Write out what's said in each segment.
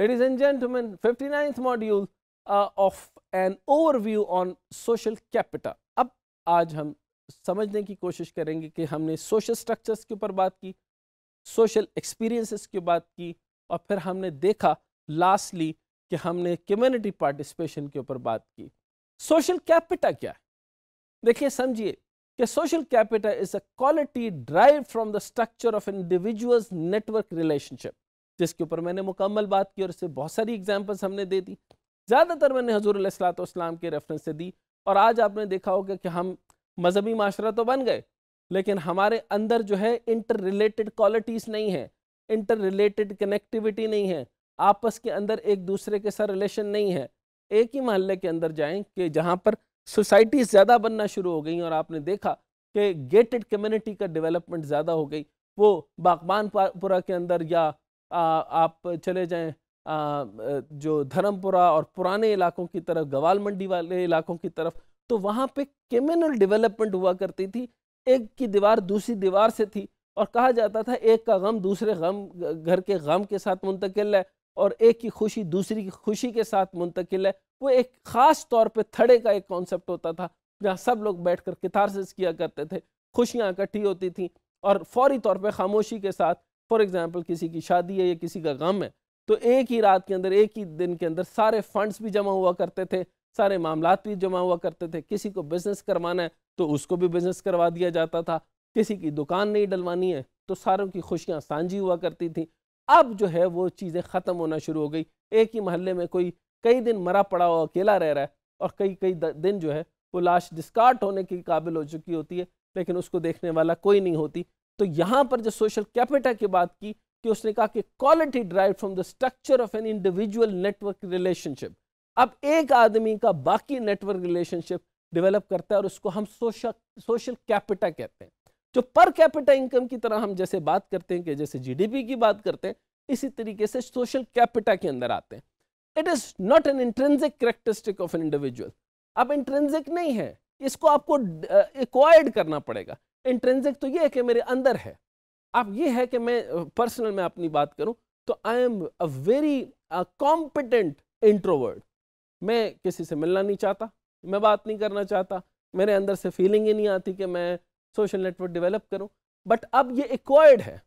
Ladies and gentlemen, 59th module of an overview on social capital अब आज हम समझने की कोशिश करेंगे कि हमने सोशल स्ट्रक्चर्स के ऊपर बात की सोशल experiences की बात की और फिर हमने देखा लास्टली कि हमने कम्युनिटी पार्टिसिपेशन के ऊपर बात की सोशल कैपिटा क्या है देखिए समझिए कि social capital is a quality derive from the structure of individual's network relationship जिसके ऊपर मैंने मुकम्मल बात की और इससे बहुत सारी एग्जाम्पल्स हमने दे दी ज़्यादातर मैंने हजूर सलाम के रेफरेंस से दी और आज आपने देखा होगा कि हम मजहबी माशरा तो बन गए लेकिन हमारे अंदर जो है इंटर रिलेटेड क्वालिटीज़ नहीं है इंटर रिलेटेड कनेक्टिविटी नहीं है आपस के अंदर एक दूसरे के साथ रिलेशन नहीं है एक ही महल्ले के अंदर जाएं कि जहाँ पर सोसाइटी ज़्यादा बनना शुरू हो गई और आपने देखा कि गेटेड कम्युनिटी का डेवलपमेंट ज़्यादा हो गई वो बागबानपुरा के अंदर या आ, आप चले जाएं आ, जो धर्मपुरा और पुराने इलाकों की तरफ गवाल मंडी वाले इलाकों की तरफ तो वहाँ पे कम्यूनल डेवलपमेंट हुआ करती थी एक की दीवार दूसरी दीवार से थी और कहा जाता था एक का गम दूसरे गम घर के गम के साथ मुंतकिल है और एक की खुशी दूसरी की खुशी के साथ मुंतकिल है वो एक ख़ास तौर पे थड़े का एक कॉन्सेप्ट होता था जहाँ सब लोग बैठ कर किया करते थे खुशियाँ इकट्ठी होती थी और फौरी तौर पर खामोशी के साथ फॉर एग्ज़ाम्पल किसी की शादी है या किसी का गम है तो एक ही रात के अंदर एक ही दिन के अंदर सारे फंड्स भी जमा हुआ करते थे सारे मामला भी जमा हुआ करते थे किसी को बिज़नेस करवाना है तो उसको भी बिज़नेस करवा दिया जाता था किसी की दुकान नहीं डलवानी है तो सारों की खुशियाँ सांझी हुआ करती थी अब जो है वो चीज़ें ख़त्म होना शुरू हो गई एक ही महल्ले में कोई कई दिन मरा पड़ा हुआ अकेला रह रहा है और कई कई दिन जो है वो लाश डिस्कार्ट होने के काबिल हो चुकी होती है लेकिन उसको देखने वाला कोई नहीं होती तो यहां पर जो सोशल कैपिटल की बात की कि उसने कहा कि quality derive from the structure of an individual network relationship अब एक आदमी का बाकी नेटवर्क रिलेशनशिप डेवलप करता है और उसको हम सोशल सोशल कैपिटल कहते हैं जो पर कैपिटल इनकम की तरह हम जैसे बात करते हैं कि जैसे जीडीपी की बात करते हैं इसी तरीके से सोशल कैपिटल के अंदर आते हैं it is not an intrinsic characteristic of an individual अब इंट्रेंसिक नहीं है इसको आपको एक्वायर्ड करना पड़ेगा इंट्रेंसिक तो ये है कि मेरे अंदर है अब ये है कि मैं पर्सनल में अपनी बात करूं तो I am a very competent introvert मैं किसी से मिलना नहीं चाहता मैं बात नहीं करना चाहता मेरे अंदर से फीलिंग ही नहीं आती कि मैं सोशल नेटवर्क डेवलप करूं बट अब ये एक्वायर्ड है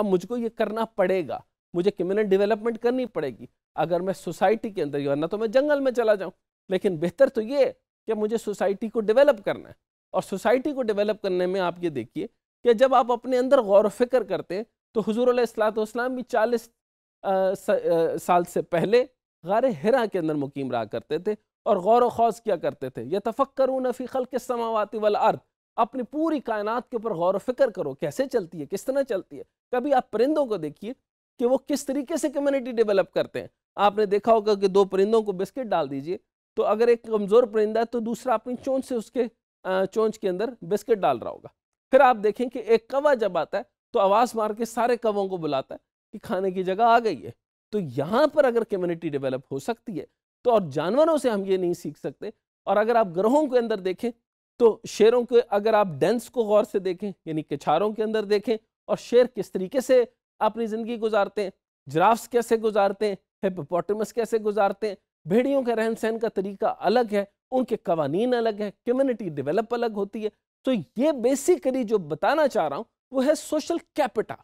अब मुझको ये करना पड़ेगा मुझे कम्युनिटी डेवलपमेंट करनी पड़ेगी अगर मैं सोसाइटी के अंदर वरना तो मैं जंगल में चला जाऊं लेकिन बेहतर तो ये कि मुझे सोसाइटी को डेवलप करना है और सोसाइटी को डेवलप करने में आप ये देखिए कि जब आप अपने अंदर गौर फ़िक्र करते हैं तो हजूर असलातम भी चालीस साल से पहले गार हरा के अंदर मुकीम रहा करते थे और गौर व खौज किया करते थे यह तफक्कर नफ़ी खल के समावती वाल अर्थ अपनी पूरी कायनात के ऊपर गौर फिक्र करो कैसे चलती है किस तरह चलती है कभी आप परिंदों को देखिए कि वो किस तरीके से कम्युनिटी डेवलप करते हैं आपने देखा होगा कि दो परिंदों को बिस्किट डाल दीजिए तो अगर एक कमज़ोर परिंदा है तो दूसरा अपनी चोंच से उसके चोंच के अंदर बिस्किट डाल रहा होगा फिर आप देखें कि एक कवा जब आता है तो आवाज़ मार के सारे कवों को बुलाता है कि खाने की जगह आ गई है तो यहाँ पर अगर कम्युनिटी डेवलप हो सकती है तो और जानवरों से हम ये नहीं सीख सकते और अगर आप ग्रहों के अंदर देखें तो शेरों के अगर आप डेंस को गौर से देखें यानी किचारों के अंदर देखें और शेर किस तरीके से अपनी ज़िंदगी गुजारते हैं जराफ्स कैसे गुजारते हैं हिपोपोटमस कैसे गुजारते हैं भेड़ियों का रहन सहन का तरीका अलग है उनके कवानीन अलग है कम्युनिटी डेवलप अलग होती है तो ये बेसिकली जो बताना चाह रहा हूँ वो है सोशल कैपिटा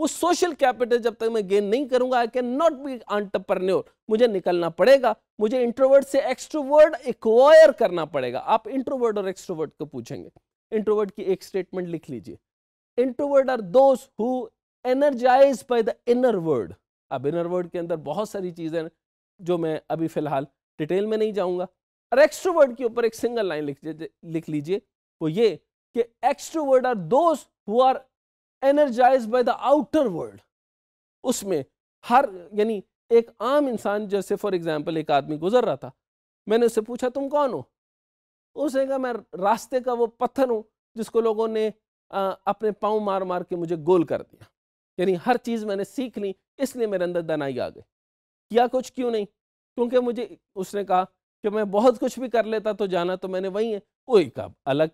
वो सोशल कैपिटल जब तक मैं गेन नहीं करूंगा I can not be entrepreneur मुझे निकलना पड़ेगा मुझे इंट्रोवर्ट से एक्सट्रोवर्ड एक्वायर करना पड़ेगा आप इंट्रोवर्ट और एक्सट्रोवर्ट को पूछेंगे इंट्रोवर्ट की एक स्टेटमेंट लिख लीजिए introvert are those who energize by the inner world अब इनर वर्ड के अंदर बहुत सारी चीजें जो मैं अभी फ़िलहाल डिटेल में नहीं जाऊंगा और एक्स्ट्रोवर्ड के ऊपर एक सिंगल लाइन लिख लिख लीजिए वो ये कि extrovert are those who are energize by the outer world उसमें हर यानी एक आम इंसान जैसे फॉर एग्जांपल एक आदमी गुजर रहा था मैंने उससे पूछा तुम कौन हो उसने कहा मैं रास्ते का वो पत्थर हूँ जिसको लोगों ने आ, अपने पाँव मार मार के मुझे गोल कर दिया यानी हर चीज़ मैंने सीख ली इसलिए मेरे अंदर दनाई आ गई किया कुछ क्यों नहीं क्योंकि मुझे उसने कहा कि मैं बहुत कुछ भी कर लेता तो जाना तो मैंने वही है वो एक अलग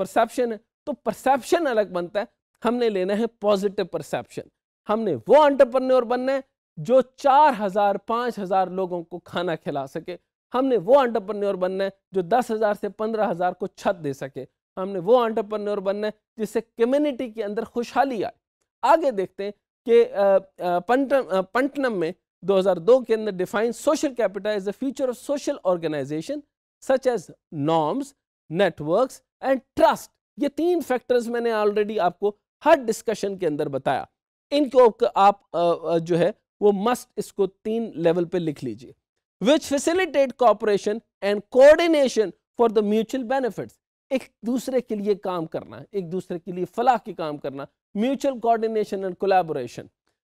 परसेप्शन है तो परसेप्शन अलग बनता है हमने लेना है पॉजिटिव परसेप्शन हमने वो अंटरप्रन्योर बनना है जो चार हजार पाँच हजार लोगों को खाना खिला सके हमने वो अंटरप्रन्योर बनना है जो दस हजार से पंद्रह हजार को छत दे सके हमने वो अंटरप्रन्योर बनना है जिससे कम्युनिटी के अंदर खुशहाली आए आगे देखते हैं कि पंटनम में 2002 के अंदर define social capital is the future of social organization such as norms networks and trust ये तीन फैक्टर्स मैंने ऑलरेडी आपको हर डिस्कशन के अंदर बताया इनको आप जो है वो मस्ट इसको तीन लेवल पे लिख लीजिए which facilitate cooperation and coordination for the mutual benefits एक दूसरे के लिए काम करना एक दूसरे के लिए फलाह के काम करना म्यूचुअल कोऑर्डिनेशन एंड कोलैबोरेशन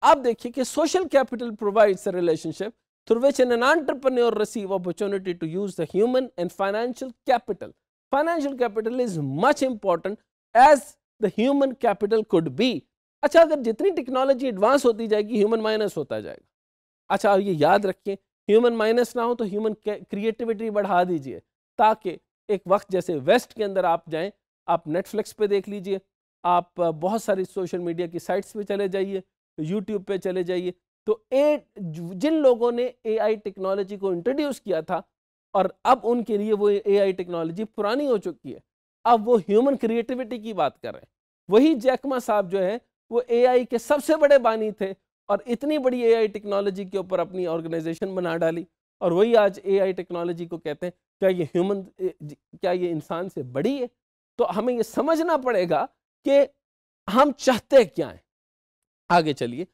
आप देखिए कि social capital provides a relationship which an an entrepreneur receive opportunity to use the human and financial capital financial capital is much important as the human capital could be अच्छा अगर जितनी technology advance होती जाएगी human minus होता जाएगा अच्छा ये याद रखिए ह्यूमन माइनस ना हो तो ह्यूमन क्रिएटिविटी बढ़ा दीजिए ताकि एक वक्त जैसे वेस्ट के अंदर आप जाएं आप नेटफ्लिक्स पे देख लीजिए आप बहुत सारी सोशल मीडिया की साइट्स पे चले जाइए यूट्यूब पे चले जाइए तो ए जिन लोगों ने एआई टेक्नोलॉजी को इंट्रोड्यूस किया था और अब उनके लिए वो एआई टेक्नोलॉजी पुरानी हो चुकी है अब वो ह्यूमन क्रिएटिविटी की बात कर रहे हैं वही जैकमा साहब जो है वो एआई के सबसे बड़े बानी थे और इतनी बड़ी एआई टेक्नोलॉजी के ऊपर अपनी ऑर्गेनाइजेशन बना डाली और वही आज एआई टेक्नोलॉजी को कहते हैं क्या ये ह्यूमन क्या ये इंसान से बड़ी है तो हमें ये समझना पड़ेगा कि हम चाहते क्या हैं आगे चलिए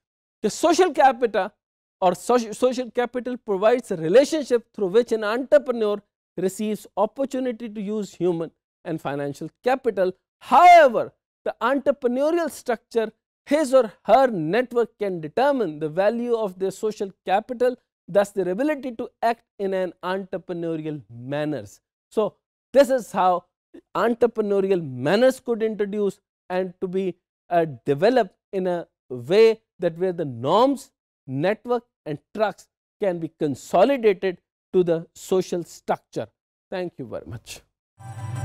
कि सोशल कैपिटा और social capital relationship through which an entrepreneur receives opportunity to use human and financial capital. However, the entrepreneurial structure his or her network can determine the value of their social capital, thus their ability to act in an entrepreneurial manners. So, this is how entrepreneurial manners could introduce and to be uh, developed in a way that where the norms, network and trucks can be consolidated to the social structure. Thank you very much.